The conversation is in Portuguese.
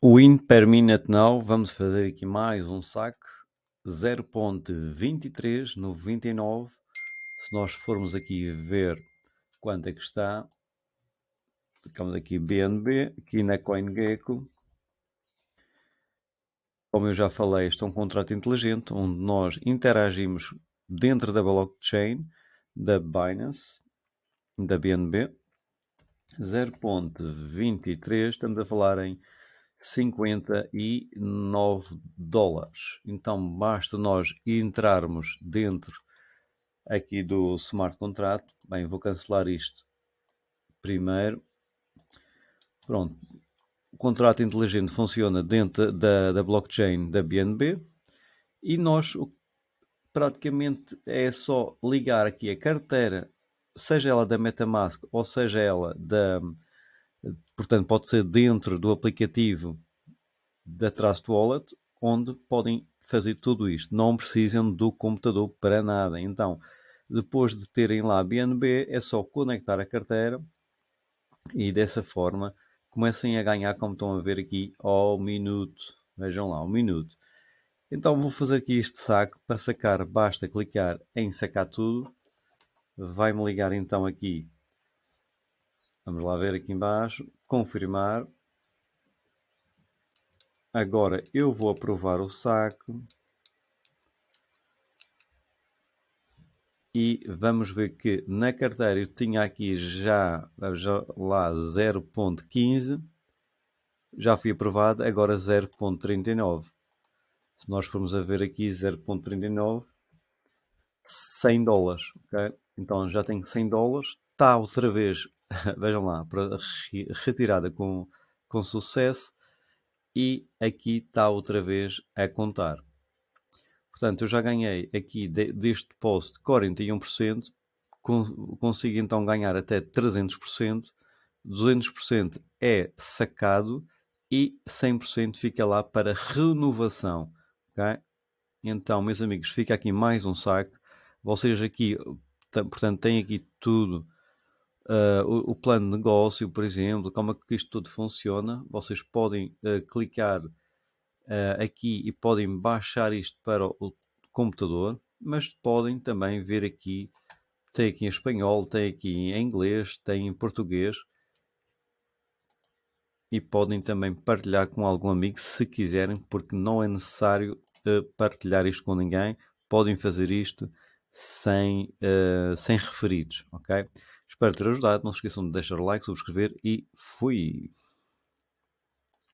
Win per minute now, vamos fazer aqui mais um saque 0.2399 se nós formos aqui ver quanto é que está ficamos aqui BNB aqui na CoinGecko como eu já falei, isto é um contrato inteligente onde nós interagimos dentro da blockchain da Binance da BNB 0.23, estamos a falar em 59 dólares. Então basta nós entrarmos dentro aqui do smart contract. Bem, vou cancelar isto primeiro. Pronto. O contrato inteligente funciona dentro da, da blockchain da BNB e nós praticamente é só ligar aqui a carteira, seja ela da MetaMask ou seja ela da, Portanto, pode ser dentro do aplicativo da Trust Wallet, onde podem fazer tudo isto. Não precisam do computador para nada. Então, depois de terem lá a BNB, é só conectar a carteira e dessa forma comecem a ganhar, como estão a ver aqui, ao minuto. Vejam lá, ao minuto. Então vou fazer aqui este saco. Para sacar, basta clicar em sacar tudo. Vai-me ligar então aqui Vamos lá ver aqui embaixo, confirmar. Agora eu vou aprovar o saco E vamos ver que na carteira eu tinha aqui já, já lá 0.15. Já fui aprovado, agora 0.39. Se nós formos a ver aqui 0.39, 100 dólares, ok? Então já tenho 100 dólares, está outra vez vejam lá, retirada com, com sucesso e aqui está outra vez a contar. Portanto, eu já ganhei aqui de, deste post 41%, con, consigo então ganhar até 300%, 200% é sacado e 100% fica lá para renovação. ok Então, meus amigos, fica aqui mais um saco. Vocês aqui, portanto, têm aqui tudo uh, o, o, plano de negócio, por exemplo, como é que isto tudo funciona. Vocês podem uh, clicar uh, aqui e podem baixar isto para o, o computador, mas podem também ver aqui, tem aqui em espanhol, tem aqui em inglês, tem em português e podem também partilhar com algum amigo se quiserem, porque não é necessário uh, partilhar isto com ninguém. Podem fazer isto sem, uh, sem referidos, ok? Espero ter ajudado. Não se esqueçam de deixar o like, subscrever e fui!